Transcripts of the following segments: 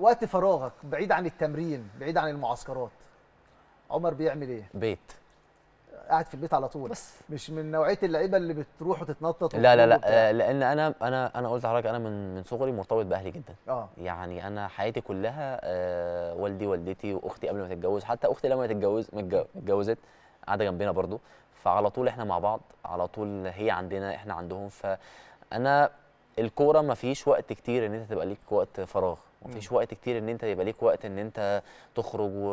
وقت فراغك بعيد عن التمرين بعيد عن المعسكرات عمر بيعمل ايه بيت قاعد في البيت على طول بس مش من نوعيه اللعيبه اللي بتروح وتتنطط لا لا لا آه، لان انا انا انا قلت لحضرتك انا من من صغري مرتبط باهلي جدا اه يعني انا حياتي كلها آه والدي والدتي واختي قبل ما تتجوز حتى اختي لما تتجوز اتجوزت قاعده جنبنا برضو فعلى طول احنا مع بعض على طول هي عندنا احنا عندهم فانا الكوره ما فيش وقت كتير ان انت تبقى ليك وقت فراغ ما فيش وقت كتير ان انت يبقى ليك وقت ان انت تخرج و...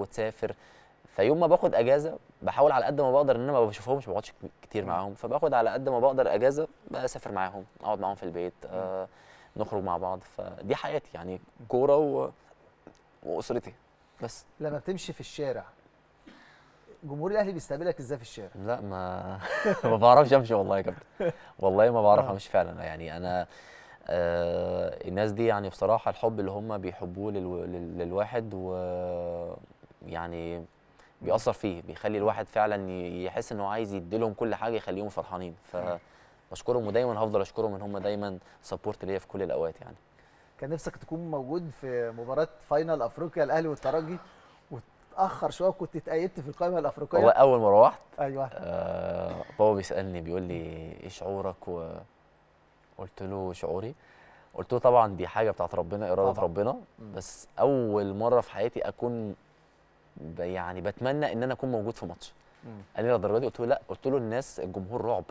وتسافر فيوم ما باخد اجازه بحاول على قد ما بقدر ان انا ما بشوفهمش ما بقعدش كتير معاهم فباخد على قد ما بقدر اجازه بسافر معاهم اقعد معاهم في البيت آه نخرج مع بعض فدي حياتي يعني كوره و... واسرتي بس لما بتمشي في الشارع جمهور الاهلي بيستقبلك ازاي في الشارع لا ما ما بعرفش امشي والله يا كابتن والله ما بعرف آه. امشي فعلا يعني انا آه الناس دي يعني بصراحه الحب اللي هم بيحبوه للو... للواحد ويعني بيأثر فيه بيخلي الواحد فعلا يحس انه عايز يديلهم كل حاجه يخليهم فرحانين فبشكرهم ودايما هفضل اشكرهم ان هم دايما سبورت ليا في كل الاوقات يعني كان نفسك تكون موجود في مباراه فاينل افريقيا الاهلي والترجي اتاخر شويه وكنت اتقيدت في القائمه الافريقيه هو اول ما روحت ايوه آه بابا بيسالني بيقول لي ايه شعورك وقلت له شعوري قلت له طبعا دي حاجه بتاعت ربنا اراده طبعا. ربنا بس اول مره في حياتي اكون يعني بتمنى ان انا اكون موجود في ماتش قال لي للدرجه دي قلت له لا قلت له الناس الجمهور رعب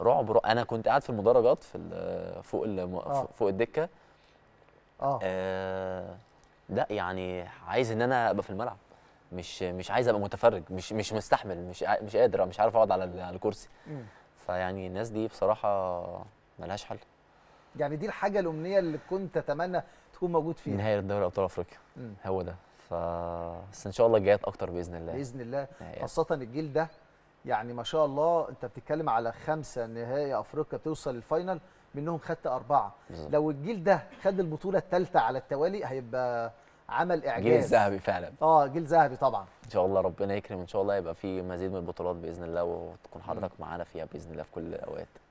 رعب, رعب. انا كنت قاعد في المدرجات في فوق الم... آه. فوق الدكه آه. آه لا يعني عايز ان انا ابقى في الملعب مش مش عايز ابقى متفرج مش مش مستحمل مش مش قادر مش عارف اقعد على على الكرسي فيعني الناس دي بصراحه ملهاش حل يعني دي الحاجه الامنيه اللي كنت اتمنى تكون موجود فيها نهائي دوري ابطال افريقيا هو ده ف بس ان شاء الله جايات اكتر باذن الله باذن الله نهاية. خاصه الجيل ده يعني ما شاء الله انت بتتكلم على خمسه نهائي افريقيا بتوصل للفاينل منهم خدت اربعه بالزبط. لو الجيل ده خد البطوله الثالثه على التوالي هيبقى عمل اعجاز جيل ذهبي فعلا اه جيل ذهبي طبعا ان شاء الله ربنا يكرم ان شاء الله يبقى في مزيد من البطولات باذن الله وتكون حضرتك معانا فيها باذن الله في كل الاوقات